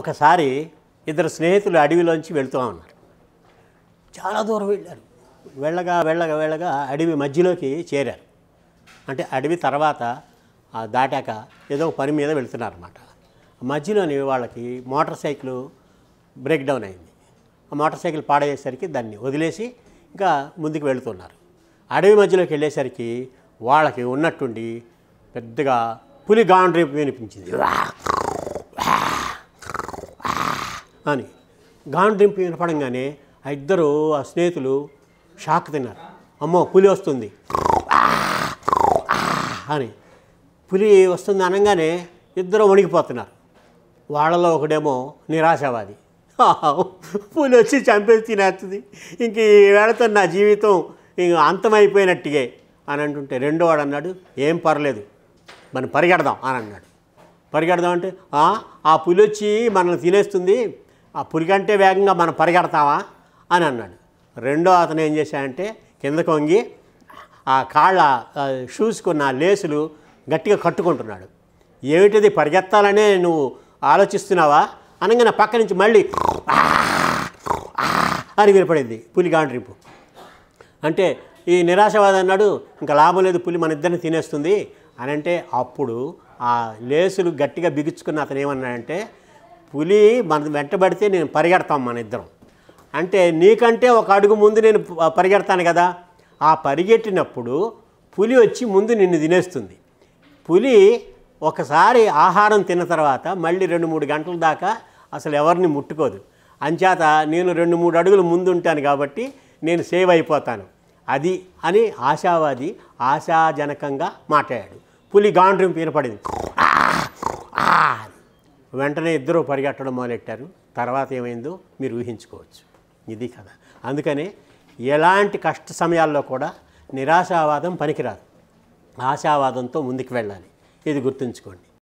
ఒకసారి ఇద్దరు స్నేహితులు అడవిలోంచి వెళుతూ ఉన్నారు చాలా దూరం వెళ్ళారు వెళ్ళగా వెళ్ళగా వెళ్ళగా అడవి మధ్యలోకి చేరారు అంటే అడవి తర్వాత దాటాక ఏదో పని మీద వెళుతున్నారన్నమాట మధ్యలోని వాళ్ళకి మోటార్ సైకిల్ బ్రేక్ డౌన్ అయింది ఆ మోటార్ సైకిల్ పాడయ్యేసరికి దాన్ని వదిలేసి ఇంకా ముందుకు వెళుతున్నారు అడవి మధ్యలోకి వెళ్ళేసరికి వాళ్ళకి ఉన్నట్టుండి పెద్దగా పులి గాండ్రీపు వినిపించింది అని గాండ్రింపు వినపడంగానే ఆ ఇద్దరు ఆ స్నేహితులు షాక్ తిన్నారు అమ్మో పులి వస్తుంది అని పులి వస్తుంది అనగానే ఇద్దరు వణికిపోతున్నారు వాళ్ళలో ఒకడేమో నిరాశవాది పులి వచ్చి చంపేసి తినేస్తుంది ఇంక ఈ వేళతో నా జీవితం ఇంక అంతమైపోయినట్టుగే అని అంటుంటే రెండో వాడు అన్నాడు ఏం పర్లేదు మనం పరిగెడదాం అని అన్నాడు పరిగెడదాం అంటే ఆ పులి వచ్చి మనల్ని తినేస్తుంది ఆ పులికంటే వేగంగా మనం పరిగెడతావా అని అన్నాడు రెండో అతను ఏం చేశాడంటే కిందకు వంగి ఆ కాళ్ళ షూస్కున్న లేసులు గట్టిగా కట్టుకుంటున్నాడు ఏమిటిది పరిగెత్తాలనే నువ్వు ఆలోచిస్తున్నావా అనగా నా పక్క నుంచి మళ్ళీ అని వినపడింది పులి గాండ్రింపు అంటే ఈ నిరాశవాది అన్నాడు ఇంకా లాభం లేదు పులి మన ఇద్దరిని తినేస్తుంది అని అంటే అప్పుడు ఆ లేసులు గట్టిగా బిగుచుకున్న అతను ఏమన్నాడంటే పులి మన వెంటబడితే నేను పరిగెడతాం మన ఇద్దరం అంటే నీకంటే ఒక అడుగు ముందు నేను పరిగెడతాను కదా ఆ పరిగెట్టినప్పుడు పులి వచ్చి ముందు నిన్ను తినేస్తుంది పులి ఒకసారి ఆహారం తిన్న తర్వాత మళ్ళీ రెండు మూడు గంటల దాకా అసలు ఎవరిని ముట్టుకోదు అంచేత నేను రెండు మూడు అడుగులు ముందు ఉంటాను కాబట్టి నేను సేవ్ అయిపోతాను అది అని ఆశావాది ఆశాజనకంగా మాట్లాడాడు పులి గాండ్రం పీనపడింది వెంటనే ఇద్దరు పరిగెట్టడం మొదలెట్టారు తర్వాత ఏమైందో మీరు ఊహించుకోవచ్చు ఇది కథ అందుకనే ఎలాంటి కష్ట సమయాల్లో కూడా నిరాశావాదం పనికిరాదు ఆశావాదంతో ముందుకు వెళ్ళాలి ఇది గుర్తుంచుకోండి